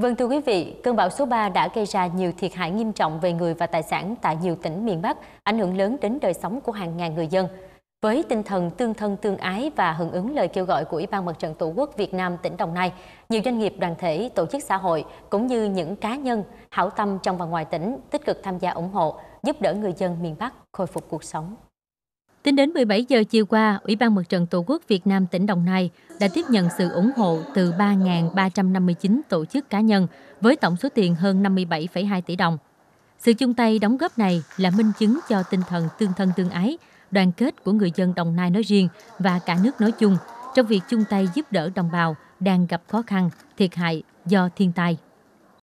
Vâng thưa quý vị, cơn bão số 3 đã gây ra nhiều thiệt hại nghiêm trọng về người và tài sản tại nhiều tỉnh miền Bắc, ảnh hưởng lớn đến đời sống của hàng ngàn người dân. Với tinh thần tương thân tương ái và hưởng ứng lời kêu gọi của Ủy ban Mặt trận Tổ quốc Việt Nam tỉnh Đồng Nai, nhiều doanh nghiệp, đoàn thể, tổ chức xã hội cũng như những cá nhân hảo tâm trong và ngoài tỉnh tích cực tham gia ủng hộ, giúp đỡ người dân miền Bắc khôi phục cuộc sống. Tính đến 17 giờ chiều qua, Ủy ban Mặt trận Tổ quốc Việt Nam tỉnh Đồng Nai đã tiếp nhận sự ủng hộ từ 3.359 tổ chức cá nhân với tổng số tiền hơn 57,2 tỷ đồng. Sự chung tay đóng góp này là minh chứng cho tinh thần tương thân tương ái, đoàn kết của người dân Đồng Nai nói riêng và cả nước nói chung trong việc chung tay giúp đỡ đồng bào đang gặp khó khăn, thiệt hại do thiên tai.